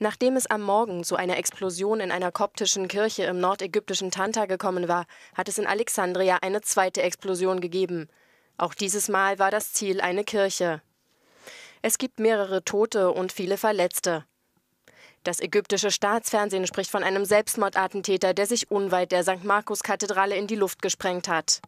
Nachdem es am Morgen zu einer Explosion in einer koptischen Kirche im nordägyptischen Tanta gekommen war, hat es in Alexandria eine zweite Explosion gegeben. Auch dieses Mal war das Ziel eine Kirche. Es gibt mehrere Tote und viele Verletzte. Das ägyptische Staatsfernsehen spricht von einem Selbstmordattentäter, der sich unweit der St. Markus-Kathedrale in die Luft gesprengt hat.